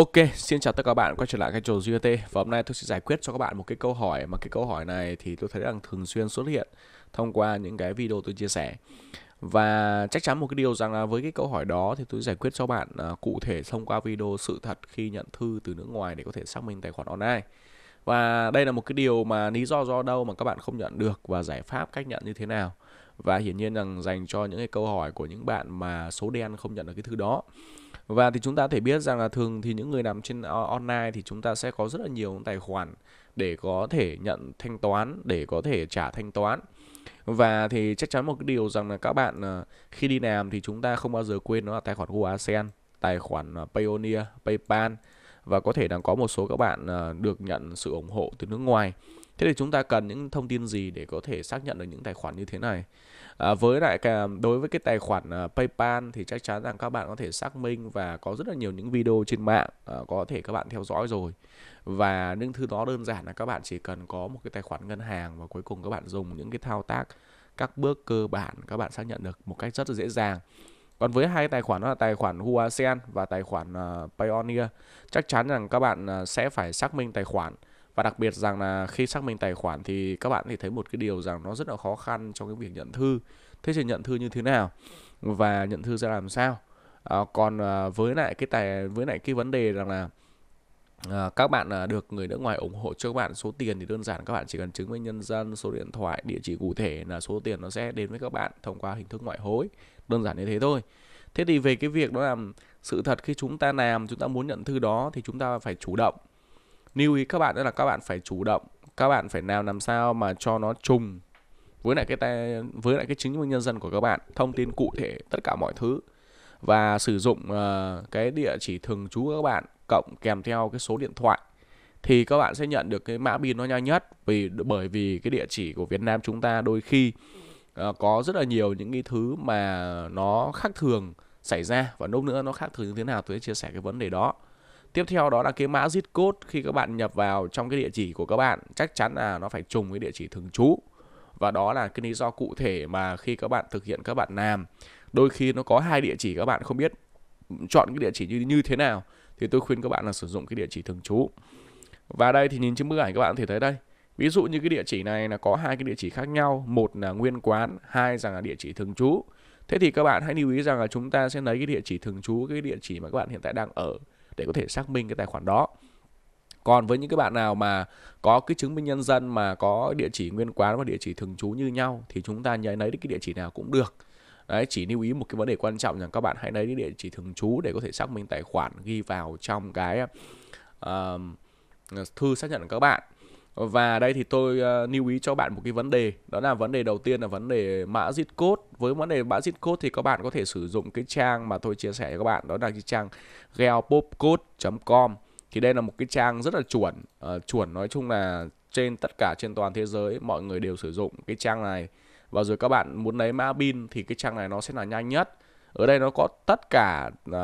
Ok, xin chào tất cả các bạn quay trở lại kênh Trồ GT Và hôm nay tôi sẽ giải quyết cho các bạn một cái câu hỏi Mà cái câu hỏi này thì tôi thấy rằng thường xuyên xuất hiện Thông qua những cái video tôi chia sẻ Và chắc chắn một cái điều rằng là với cái câu hỏi đó Thì tôi giải quyết cho bạn uh, cụ thể thông qua video sự thật Khi nhận thư từ nước ngoài để có thể xác minh tài khoản online Và đây là một cái điều mà lý do do đâu mà các bạn không nhận được Và giải pháp cách nhận như thế nào Và hiển nhiên rằng dành cho những cái câu hỏi của những bạn mà số đen không nhận được cái thư đó và thì chúng ta thể biết rằng là thường thì những người làm trên online thì chúng ta sẽ có rất là nhiều tài khoản để có thể nhận thanh toán để có thể trả thanh toán và thì chắc chắn một cái điều rằng là các bạn ờ, khi đi làm thì chúng ta không bao giờ quên nó là tài khoản GoAsen, tài khoản ờ, Payoneer, PayPal và có thể đang có một số các bạn ờ, được nhận sự ủng hộ từ nước ngoài Thế thì chúng ta cần những thông tin gì để có thể xác nhận được những tài khoản như thế này? À, với lại cả đối với cái tài khoản uh, PayPal thì chắc chắn rằng các bạn có thể xác minh và có rất là nhiều những video trên mạng uh, có thể các bạn theo dõi rồi và những thứ đó đơn giản là các bạn chỉ cần có một cái tài khoản ngân hàng và cuối cùng các bạn dùng những cái thao tác các bước cơ bản các bạn xác nhận được một cách rất là dễ dàng còn với hai tài khoản đó là tài khoản Huasen và tài khoản uh, Payoneer chắc chắn rằng các bạn uh, sẽ phải xác minh tài khoản và đặc biệt rằng là khi xác minh tài khoản thì các bạn thì thấy một cái điều rằng nó rất là khó khăn trong cái việc nhận thư thế thì nhận thư như thế nào và nhận thư ra làm sao à, còn à, với lại cái tài với lại cái vấn đề rằng là À, các bạn à, được người nước ngoài ủng hộ cho các bạn số tiền thì đơn giản các bạn chỉ cần chứng minh nhân dân số điện thoại địa chỉ cụ thể là số tiền nó sẽ đến với các bạn thông qua hình thức ngoại hối đơn giản như thế thôi thế thì về cái việc đó là sự thật khi chúng ta làm chúng ta muốn nhận thư đó thì chúng ta phải chủ động lưu ý các bạn đó là các bạn phải chủ động các bạn phải nào làm sao mà cho nó trùng với lại cái ta với lại cái chứng minh nhân dân của các bạn thông tin cụ thể tất cả mọi thứ và sử dụng uh, cái địa chỉ thường trú của các bạn cộng kèm theo cái số điện thoại thì các bạn sẽ nhận được cái mã pin nó nhanh nhất vì bởi vì cái địa chỉ của Việt Nam chúng ta đôi khi uh, có rất là nhiều những cái thứ mà nó khác thường xảy ra và lúc nữa nó khác thường như thế nào tôi sẽ chia sẻ cái vấn đề đó Tiếp theo đó là cái mã zip code khi các bạn nhập vào trong cái địa chỉ của các bạn chắc chắn là nó phải trùng với địa chỉ thường trú. Và đó là cái lý do cụ thể mà khi các bạn thực hiện các bạn làm đôi khi nó có hai địa chỉ các bạn không biết chọn cái địa chỉ như như thế nào thì tôi khuyên các bạn là sử dụng cái địa chỉ thường trú. Và đây thì nhìn trên bức ảnh các bạn có thể thấy đây. Ví dụ như cái địa chỉ này là có hai cái địa chỉ khác nhau, một là nguyên quán, hai rằng là địa chỉ thường trú. Thế thì các bạn hãy lưu ý rằng là chúng ta sẽ lấy cái địa chỉ thường trú, cái địa chỉ mà các bạn hiện tại đang ở để có thể xác minh cái tài khoản đó còn với những cái bạn nào mà có cái chứng minh nhân dân mà có địa chỉ nguyên quán và địa chỉ thường trú như nhau thì chúng ta nhớ lấy cái địa chỉ nào cũng được Đấy, chỉ lưu ý một cái vấn đề quan trọng rằng các bạn hãy lấy cái địa chỉ thường trú để có thể xác minh tài khoản ghi vào trong cái uh, thư xác nhận của các bạn và đây thì tôi uh, lưu ý cho bạn một cái vấn đề đó là vấn đề đầu tiên là vấn đề mã zip code với vấn đề mã zip code thì các bạn có thể sử dụng cái trang mà tôi chia sẻ cho các bạn đó là cái trang geopopcode.com thì đây là một cái trang rất là chuẩn uh, chuẩn nói chung là trên tất cả trên toàn thế giới mọi người đều sử dụng cái trang này và rồi các bạn muốn lấy mã pin thì cái trang này nó sẽ là nhanh nhất ở đây nó có tất cả uh,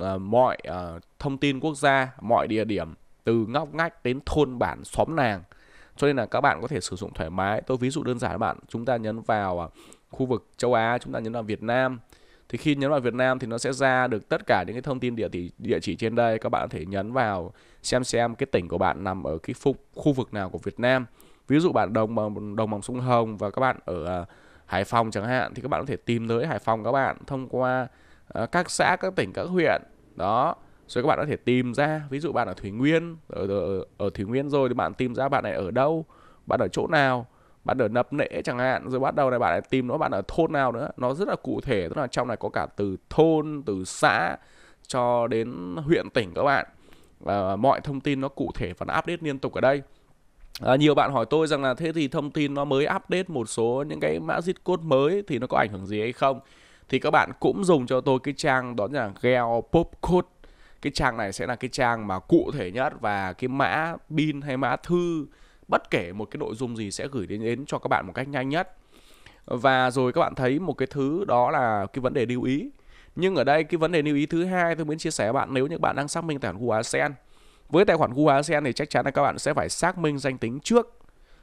uh, mọi uh, thông tin quốc gia mọi địa điểm từ ngóc ngách đến thôn bản xóm nàng cho nên là các bạn có thể sử dụng thoải mái tôi ví dụ đơn giản các bạn chúng ta nhấn vào à, khu vực châu Á chúng ta nhấn vào Việt Nam thì khi nhấn vào Việt Nam thì nó sẽ ra được tất cả những cái thông tin địa chỉ địa chỉ trên đây các bạn có thể nhấn vào xem xem cái tỉnh của bạn nằm ở cái khu, khu vực nào của Việt Nam ví dụ bạn đồng bằng đồng bằng sông Hồng và các bạn ở à, Hải Phòng chẳng hạn thì các bạn có thể tìm tới Hải Phòng các bạn thông qua à, các xã các tỉnh các huyện đó rồi các bạn có thể tìm ra ví dụ bạn ở thủy nguyên ở, ở, ở thủy nguyên rồi thì bạn tìm ra bạn này ở đâu bạn ở chỗ nào bạn ở nập nễ chẳng hạn rồi bắt đầu này bạn lại tìm nó bạn ở thôn nào nữa nó rất là cụ thể tức là trong này có cả từ thôn từ xã cho đến huyện tỉnh các bạn và mọi thông tin nó cụ thể và nó update liên tục ở đây À, nhiều bạn hỏi tôi rằng là thế thì thông tin nó mới update một số những cái mã zip code mới thì nó có ảnh hưởng gì hay không thì các bạn cũng dùng cho tôi cái trang đó là code cái trang này sẽ là cái trang mà cụ thể nhất và cái mã pin hay mã thư bất kể một cái nội dung gì sẽ gửi đến đến cho các bạn một cách nhanh nhất và rồi các bạn thấy một cái thứ đó là cái vấn đề lưu ý nhưng ở đây cái vấn đề lưu ý thứ hai tôi muốn chia sẻ với bạn nếu như bạn đang xác minh tài khoản Google AdSense với tài khoản Google AdSense thì chắc chắn là các bạn sẽ phải xác minh danh tính trước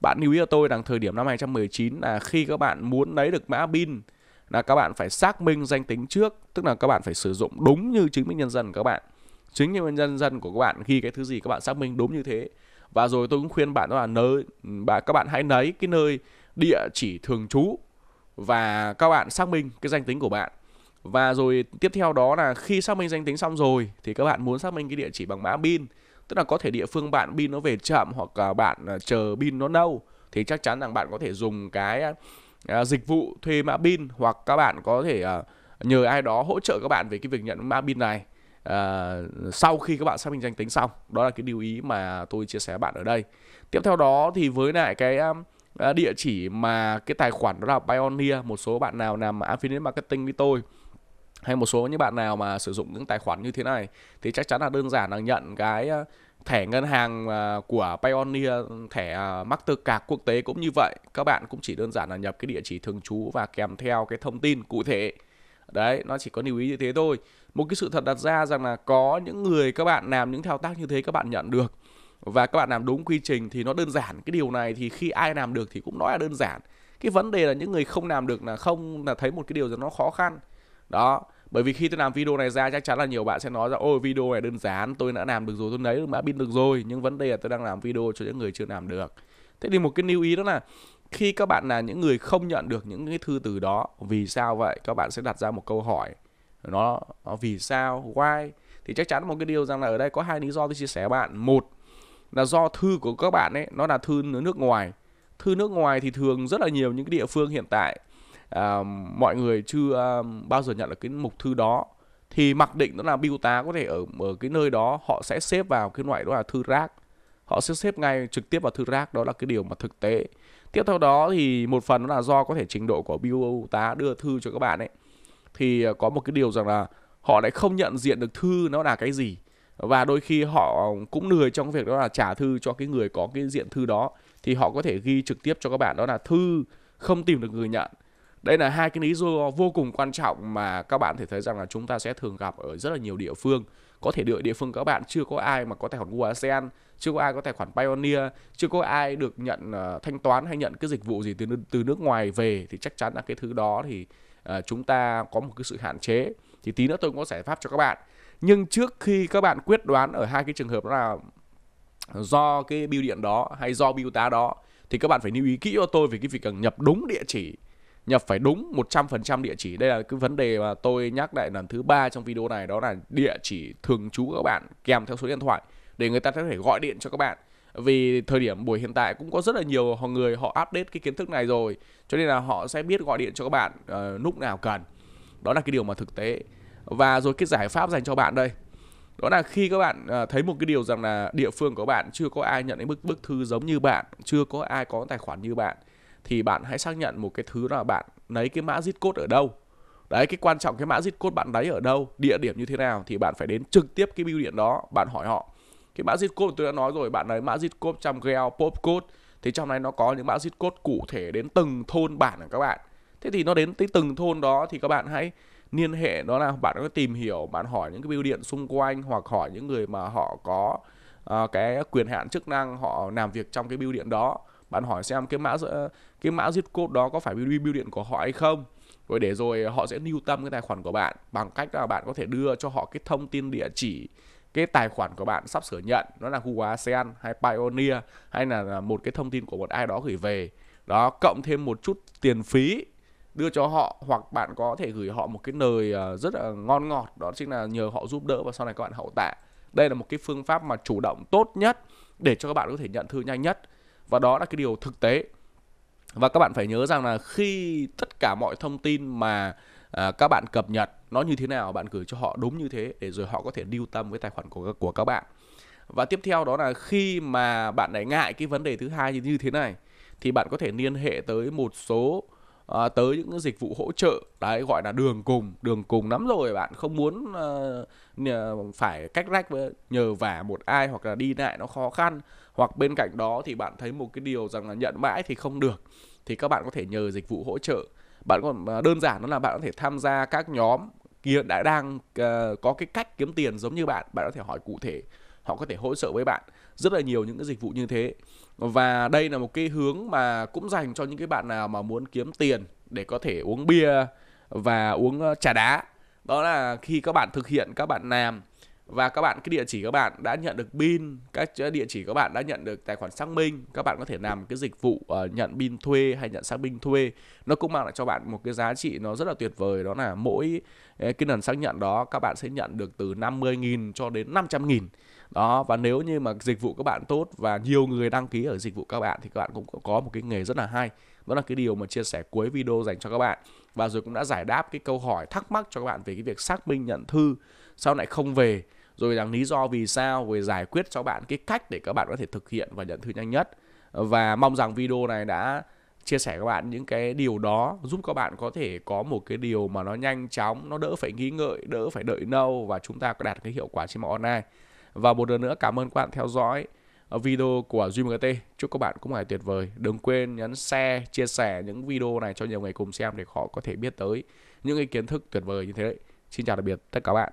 bạn lưu ý cho tôi rằng thời điểm năm 2019 là khi các bạn muốn lấy được mã pin là các bạn phải xác minh danh tính trước tức là các bạn phải sử dụng đúng như chứng minh nhân dân của các bạn chính những nguyên nhân dân của các bạn khi cái thứ gì các bạn xác minh đúng như thế và rồi tôi cũng khuyên bạn đó là nơi và các bạn hãy lấy cái nơi địa chỉ thường trú và các bạn xác minh cái danh tính của bạn và rồi tiếp theo đó là khi xác minh danh tính xong rồi thì các bạn muốn xác minh cái địa chỉ bằng mã pin tức là có thể địa phương bạn pin nó về chậm hoặc là bạn à, chờ pin nó lâu thì chắc chắn rằng bạn có thể dùng cái à, dịch vụ thuê mã pin hoặc các bạn có thể à, nhờ ai đó hỗ trợ các bạn về cái việc nhận mã pin này à, sau khi các bạn xác minh danh tính xong đó là cái điều ý mà tôi chia sẻ bạn ở đây tiếp theo đó thì với lại cái um, à, địa chỉ mà cái tài khoản đó là Pioneer một số bạn nào làm affiliate marketing với tôi hay một số những bạn nào mà sử dụng những tài khoản như thế này thì chắc chắn là đơn giản là nhận cái ờ, thẻ ngân hàng ờ, của Pioneer, thẻ Mastercard quốc tế cũng như vậy. Các bạn cũng chỉ đơn giản là nhập cái địa chỉ thường trú và kèm theo cái thông tin cụ thể đấy nó chỉ có lưu ý như thế thôi một cái sự thật đặt ra rằng là có những người các bạn làm những thao tác như thế các bạn nhận được và các bạn làm đúng quy trình thì nó đơn giản cái điều này thì khi ai làm được thì cũng nói là đơn giản cái vấn đề là những người không làm được là không là thấy một cái điều rằng nó khó khăn đó bởi vì khi tôi làm video này ra chắc chắn là nhiều bạn sẽ nói ra ôi video này đơn giản tôi đã làm được rồi tôi lấy được mã pin được rồi nhưng vấn đề là tôi đang làm video cho những người chưa làm được thế thì một cái lưu ý đó là khi các bạn là những người không nhận được những cái thư từ đó vì sao vậy các bạn sẽ đặt ra một câu hỏi nó, nó vì sao why thì chắc chắn một cái điều rằng là ở đây có hai lý do tôi chia sẻ với bạn một là do thư của các bạn ấy nó là thư nước ngoài thư nước ngoài thì thường rất là nhiều những cái địa phương hiện tại à, mọi người chưa à, bao giờ nhận được cái mục thư đó thì mặc định đó là biêu tá có thể ở ở cái nơi đó họ sẽ xếp vào cái loại đó là thư rác họ sẽ xếp ngay trực tiếp vào thư rác đó là cái điều mà thực tế tiếp theo đó thì một phần là do có thể trình độ của biêu tá đưa thư cho các bạn ấy thì à, có một cái điều rằng là họ lại không nhận diện được thư nó là cái gì và đôi khi họ cũng lười trong việc đó là trả thư cho cái người có cái diện thư đó thì họ có thể ghi trực tiếp cho các bạn đó là thư không tìm được người nhận đây là hai cái lý do vô cùng quan trọng mà các bạn thể thấy rằng là chúng ta sẽ thường gặp ở rất là nhiều địa phương có thể đợi địa phương các bạn chưa có ai mà có tài khoản Google chưa có ai có tài khoản Pioneer chưa có ai được nhận uh, thanh toán hay nhận cái dịch vụ gì từ từ nước ngoài về thì chắc chắn là cái thứ đó thì uh, chúng ta có một cái sự hạn chế thì tí nữa tôi cũng có giải pháp cho các bạn nhưng trước khi các bạn quyết đoán ở hai cái trường hợp đó là do cái bưu điện đó hay do bưu tá đó thì các bạn phải lưu ý kỹ cho tôi về cái việc cần nhập đúng địa chỉ nhập phải đúng 100% địa chỉ. Đây là cái vấn đề mà tôi nhắc lại lần thứ ba trong video này đó là địa chỉ thường trú các bạn kèm theo số điện thoại để người ta có thể gọi điện cho các bạn. Vì thời điểm buổi hiện tại cũng có rất là nhiều người họ update cái kiến thức này rồi, cho nên là họ sẽ biết gọi điện cho các bạn uh, lúc nào cần. Đó là cái điều mà thực tế. Và rồi cái giải pháp dành cho bạn đây đó là khi các bạn ờ, thấy một cái điều rằng là địa phương của bạn chưa có ai nhận đến bức bức thư giống như bạn chưa có ai có tài khoản như bạn thì bạn hãy xác nhận một cái thứ là bạn lấy cái mã zip code ở đâu đấy cái quan trọng cái mã zip code bạn lấy ở đâu địa điểm như thế nào thì bạn phải đến trực tiếp cái bưu điện đó bạn hỏi họ cái mã zip code tôi đã nói rồi bạn lấy mã zip code trong gel pop code thì trong này nó có những mã zip code cụ thể đến từng thôn bản của các bạn thế thì nó đến tới từng thôn đó thì các bạn hãy liên hệ đó là bạn có tìm hiểu bạn hỏi những cái bưu điện xung quanh hoặc hỏi những người mà họ có uh, cái quyền hạn chức năng họ làm việc trong cái bưu điện đó bạn hỏi xem cái mã cái mã zip code đó có phải bưu điện của họ hay không rồi để rồi họ sẽ lưu tâm cái tài khoản của bạn bằng cách là bạn có thể đưa cho họ cái thông tin địa chỉ cái tài khoản của bạn sắp sửa nhận nó là Google ASEAN hay Pioneer hay là một cái thông tin của một ai đó gửi về đó cộng thêm một chút tiền phí đưa cho họ hoặc bạn có thể gửi họ một cái lời ờ, rất là ngon ngọt đó chính là nhờ họ giúp đỡ và sau này các bạn hậu tạ đây là một cái phương pháp mà chủ động tốt nhất để cho các bạn có thể nhận thư nhanh nhất và đó là cái điều thực tế và các bạn phải nhớ rằng là khi tất cả mọi thông tin mà à, các bạn cập nhật nó như thế nào bạn gửi cho họ đúng như thế để rồi họ có thể lưu tâm với tài khoản của của các bạn và tiếp theo đó là khi mà bạn lại ngại cái vấn đề thứ hai như như thế này thì bạn có thể liên hệ tới một số à, tới những dịch vụ hỗ trợ đấy gọi là đường cùng đường cùng lắm rồi bạn không muốn à, phải cách rách với nhờ vả một ai hoặc là đi lại nó khó khăn hoặc bên cạnh đó thì bạn thấy một cái điều rằng là nhận mãi thì không được thì các bạn có thể nhờ dịch vụ hỗ trợ bạn còn à, đơn giản đó là bạn có thể tham gia các nhóm kia đã đang uh, có cái cách kiếm tiền giống như bạn bạn có thể hỏi cụ thể họ có thể hỗ trợ với bạn rất là nhiều những cái dịch vụ như thế và đây là một cái hướng mà cũng dành cho những cái bạn nào mà muốn kiếm tiền để có thể uống bia và uống ờ, trà đá đó là khi các bạn thực hiện các bạn làm và các bạn cái địa chỉ các bạn đã nhận được pin các địa chỉ các bạn đã nhận được tài khoản xác minh các bạn có thể làm cái dịch vụ uh, nhận pin thuê hay nhận xác minh thuê nó cũng mang lại cho bạn một cái giá trị nó rất là tuyệt vời đó là mỗi ờ, cái lần xác nhận đó các bạn sẽ nhận được từ 50.000 cho đến 500.000 đó và nếu như mà dịch vụ các bạn tốt và nhiều người đăng ký ở dịch vụ các bạn thì các bạn cũng có một cái nghề rất là hay đó là cái điều mà chia sẻ cuối video dành cho các bạn và rồi cũng đã giải đáp cái câu hỏi thắc mắc cho các bạn về cái việc xác minh nhận thư sau lại không về rồi rằng lý do vì sao rồi giải quyết cho bạn cái cách để các bạn có thể thực hiện và nhận thư nhanh nhất và mong rằng video này đã chia sẻ các bạn những cái điều đó giúp các bạn có thể có một cái điều mà nó nhanh chóng nó đỡ phải nghĩ ngợi đỡ phải đợi lâu và chúng ta có đạt cái hiệu quả trên mạng online và một lần nữa cảm ơn các bạn theo dõi video của Duy MGT. Chúc các bạn cũng ngày tuyệt vời. Đừng quên nhấn share, chia sẻ những video này cho nhiều người cùng xem để họ có thể biết tới những cái kiến thức tuyệt vời như thế đấy. Xin chào tạm biệt tất cả các bạn.